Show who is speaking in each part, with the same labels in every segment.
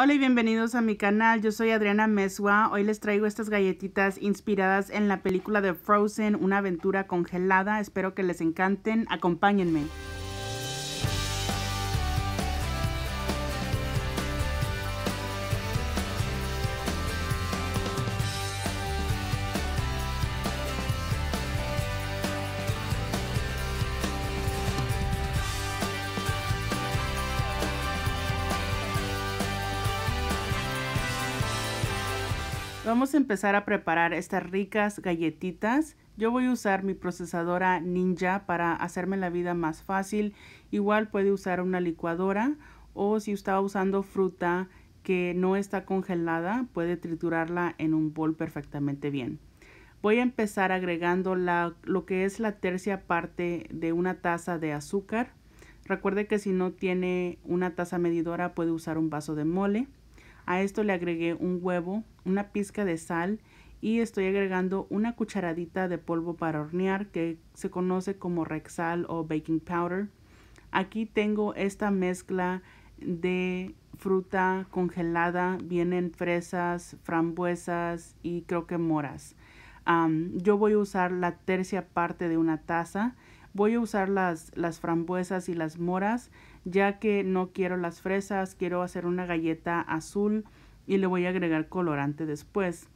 Speaker 1: Hola y bienvenidos a mi canal, yo soy Adriana Mesua, hoy les traigo estas galletitas inspiradas en la película de Frozen, una aventura congelada, espero que les encanten, acompáñenme. Vamos a empezar a preparar estas ricas galletitas. Yo voy a usar mi procesadora Ninja para hacerme la vida más fácil. Igual puede usar una licuadora o si está usando fruta que no está congelada, puede triturarla en un bol perfectamente bien. Voy a empezar agregando la, lo que es la tercia parte de una taza de azúcar. Recuerde que si no tiene una taza medidora puede usar un vaso de mole. A esto le agregué un huevo, una pizca de sal y estoy agregando una cucharadita de polvo para hornear que se conoce como Rexal o baking powder. Aquí tengo esta mezcla de fruta congelada. Vienen fresas, frambuesas y creo que moras. yo voy a usar la tercia parte de una taza. Voy a usar las, las frambuesas y las moras ya que no quiero las fresas, quiero hacer una galleta azul y le voy a agregar colorante después.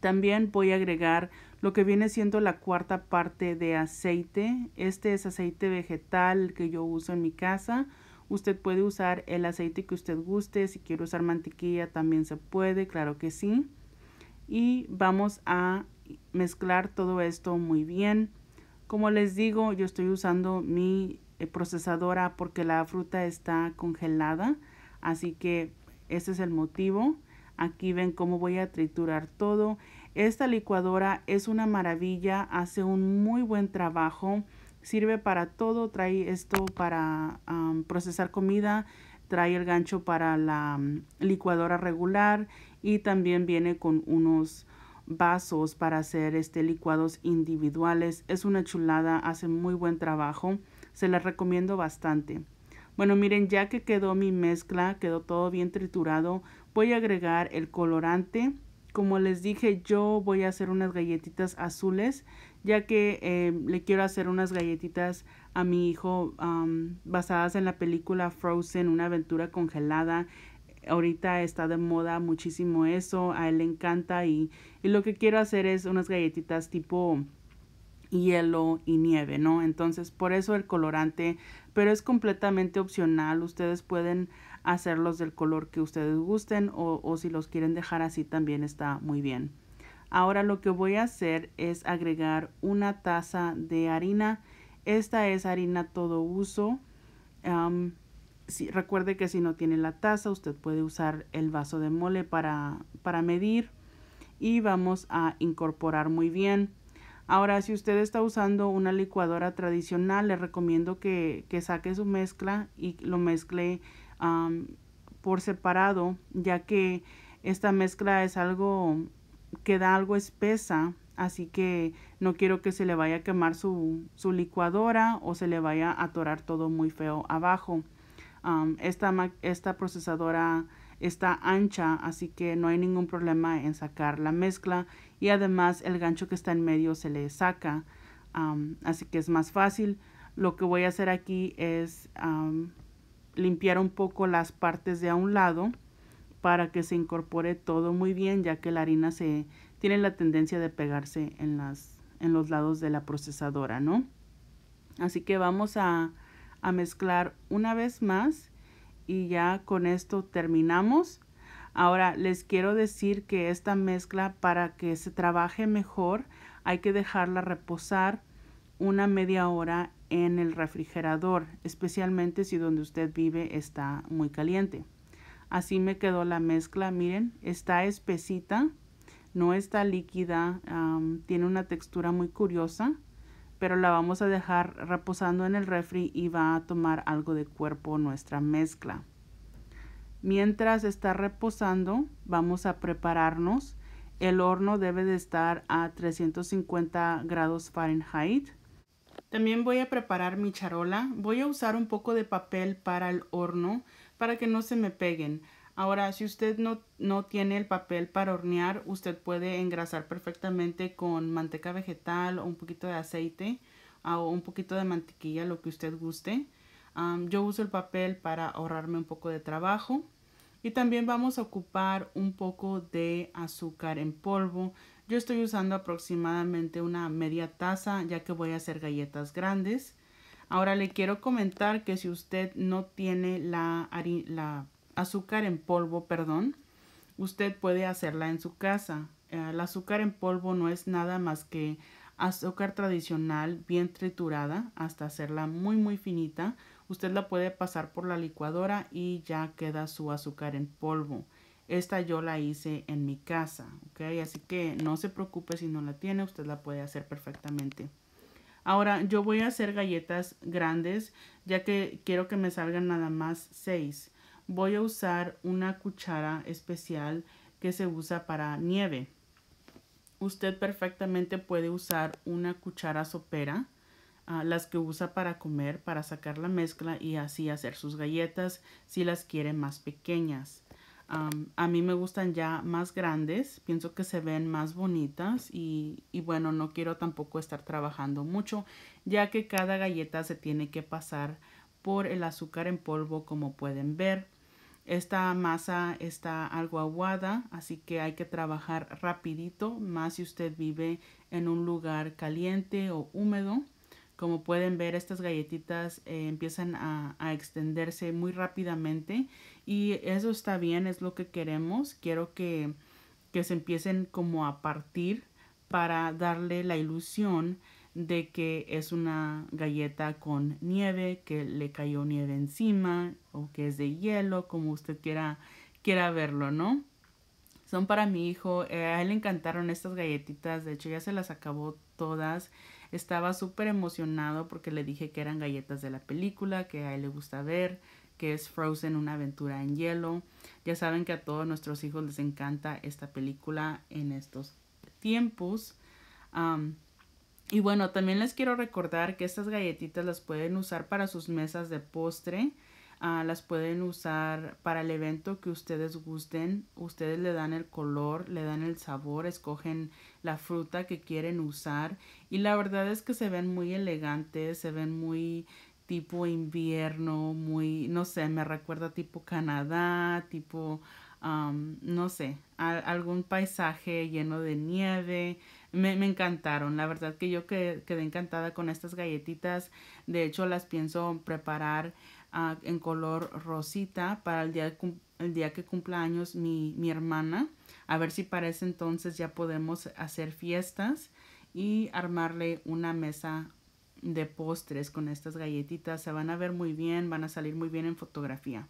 Speaker 1: También voy a agregar lo que viene siendo la cuarta parte de aceite. Este es aceite vegetal que yo uso en mi casa. Usted puede usar el aceite que usted guste. Si quiere usar mantequilla también se puede, claro que sí. Y vamos a mezclar todo esto muy bien. Como les digo, yo estoy usando mi eh, procesadora porque la fruta está congelada. Así que ese es el motivo. Aquí ven cómo voy a triturar todo. Esta licuadora es una maravilla, hace un muy buen trabajo. Sirve para todo, trae esto para procesar comida, trae el gancho para la licuadora regular y también viene con unos vasos para hacer este licuados individuales. Es una chulada, hace muy buen trabajo. Se las recomiendo bastante. Bueno, miren, ya que quedó mi mezcla, quedó todo bien triturado, voy a agregar el colorante. Como les dije, yo voy a hacer unas galletitas azules, ya que eh, le quiero hacer unas galletitas a mi hijo basadas en la película Frozen, una aventura congelada ahorita está de moda muchísimo eso, a él le encanta y, lo que quiero hacer es unas galletitas tipo hielo y nieve, ¿no? Entonces, por eso el colorante, pero es completamente opcional. Ustedes pueden hacerlos del color que ustedes gusten o, si los quieren dejar así también está muy bien. Ahora lo que voy a hacer es agregar una taza de harina. Esta es harina todo uso. si, recuerde que si no tiene la taza, usted puede usar el vaso de mole para, para medir. Y vamos a incorporar muy bien. Ahora, si usted está usando una licuadora tradicional, le recomiendo que, saque su mezcla y lo mezcle por separado, ya que esta mezcla es algo que da algo espesa, así que no quiero que se le vaya a quemar su, licuadora o se le vaya a atorar todo muy feo abajo. esta, esta procesadora está ancha, así que no hay ningún problema en sacar la mezcla y además el gancho que está en medio se le saca, así que es más fácil. Lo que voy a hacer aquí es limpiar un poco las partes de a un lado para que se incorpore todo muy bien, ya que la harina se tiene la tendencia de pegarse en, las, en los lados de la procesadora, ¿no? Así que vamos a, a mezclar una vez más y ya con esto terminamos. Ahora les quiero decir que esta mezcla para que se trabaje mejor hay que dejarla reposar una media hora en el refrigerador, especialmente si donde usted vive está muy caliente. Así me quedó la mezcla, miren, está espesita, no está líquida, tiene una textura muy curiosa pero la vamos a dejar reposando en el refri y va a tomar algo de cuerpo nuestra mezcla. Mientras está reposando, vamos a prepararnos. El horno debe de estar a 350 grados Fahrenheit. También voy a preparar mi charola. Voy a usar un poco de papel para el horno para que no se me peguen. Ahora, si usted no, no, tiene el papel para hornear, usted puede engrasar perfectamente con manteca vegetal o un poquito de aceite ah, o un poquito de mantequilla, lo que usted guste. yo uso el papel para ahorrarme un poco de trabajo. Y también vamos a ocupar un poco de azúcar en polvo. Yo estoy usando aproximadamente una media taza ya que voy a hacer galletas grandes. Ahora le quiero comentar que si usted no tiene la, la azúcar en polvo, perdón, usted puede hacerla en su casa. Eh, el azúcar en polvo no es nada más que azúcar tradicional bien triturada hasta hacerla muy muy finita. Usted la puede pasar por la licuadora y ya queda su azúcar en polvo. Esta yo la hice en mi casa, ¿ok? Así que no se preocupe si no la tiene, usted la puede hacer perfectamente. Ahora yo voy a hacer galletas grandes ya que quiero que me salgan nada más 6 voy a usar una cuchara especial que se usa para nieve. Usted perfectamente puede usar una cuchara sopera, ah, las que usa para comer, para sacar la mezcla y así hacer sus galletas si las quiere más pequeñas. a mí me gustan ya más grandes, pienso que se ven más bonitas y, bueno, no quiero tampoco estar trabajando mucho, ya que cada galleta se tiene que pasar por el azúcar en polvo como pueden ver. Esta masa está algo aguada, así que hay que trabajar rapidito, más si usted vive en un lugar caliente o húmedo. Como pueden ver, estas galletitas eh, empiezan a, extenderse muy rápidamente y eso está bien, es lo que queremos. Quiero que, que se empiecen como a partir para darle la ilusión de que es una galleta con nieve, que le cayó nieve encima o que es de hielo, como usted quiera, quiera verlo, ¿no? Son para mi hijo, eh, a él le encantaron estas galletitas, de hecho ya se las acabó todas. Estaba súper emocionado porque le dije que eran galletas de la película, que a él le gusta ver, que es Frozen, una aventura en hielo. Ya saben que a todos nuestros hijos les encanta esta película en estos tiempos. Y bueno, también les quiero recordar que estas galletitas las pueden usar para sus mesas de postre. Ah, las pueden usar para el evento que ustedes gusten. Ustedes le dan el color, le dan el sabor, escogen la fruta que quieren usar. Y la verdad es que se ven muy elegantes, se ven muy tipo invierno, muy, no sé, me recuerda tipo Canadá, tipo, no sé, algún paisaje lleno de nieve me, encantaron. La verdad que yo quedé, encantada con estas galletitas. De hecho, las pienso preparar ah, en color rosita para el día, el día que cumpla años mi, mi hermana. A ver si para ese entonces ya podemos hacer fiestas y armarle una mesa de postres con estas galletitas. Se van a ver muy bien, van a salir muy bien en fotografía.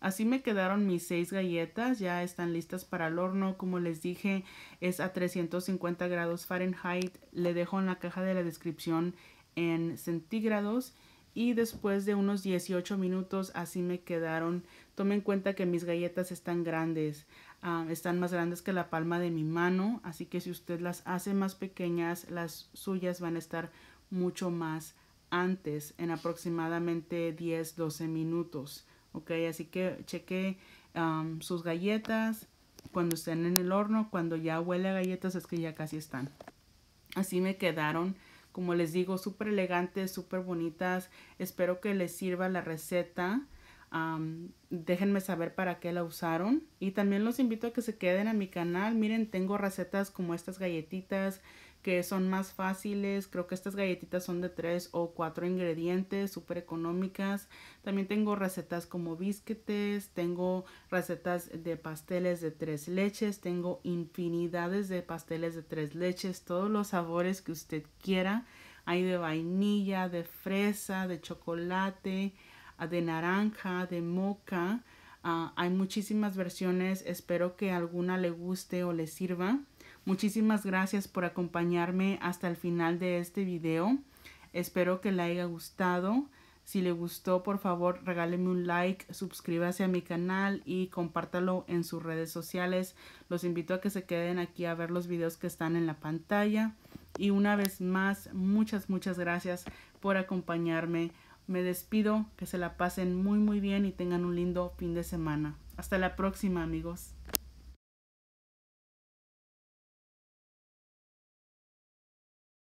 Speaker 1: Así me quedaron mis seis galletas, ya están listas para el horno, como les dije es a 350 grados Fahrenheit, le dejo en la caja de la descripción en centígrados y después de unos 18 minutos así me quedaron. Tomen en cuenta que mis galletas están grandes, ah, están más grandes que la palma de mi mano, así que si usted las hace más pequeñas, las suyas van a estar mucho más antes, en aproximadamente 10-12 minutos ok así que cheque sus galletas cuando estén en el horno cuando ya huele a galletas es que ya casi están así me quedaron como les digo súper elegantes súper bonitas espero que les sirva la receta déjenme saber para qué la usaron y también los invito a que se queden a mi canal miren tengo recetas como estas galletitas que son más fáciles. Creo que estas galletitas son de 3 o 4 ingredientes, súper económicas. También tengo recetas como bisquetes, tengo recetas de pasteles de tres leches, tengo infinidades de pasteles de tres leches, todos los sabores que usted quiera. Hay de vainilla, de fresa, de chocolate, ah, de naranja, de moca. Ah, hay muchísimas versiones, espero que alguna le guste o le sirva. Muchísimas gracias por acompañarme hasta el final de este video. Espero que le haya gustado. Si le gustó, por favor, regáleme un like, suscríbase a mi canal y compártalo en sus redes sociales. Los invito a que se queden aquí a ver los videos que están en la pantalla. Y una vez más, muchas, muchas gracias por acompañarme. Me despido, que se la pasen muy, muy bien y tengan un lindo fin de semana. Hasta la próxima, amigos.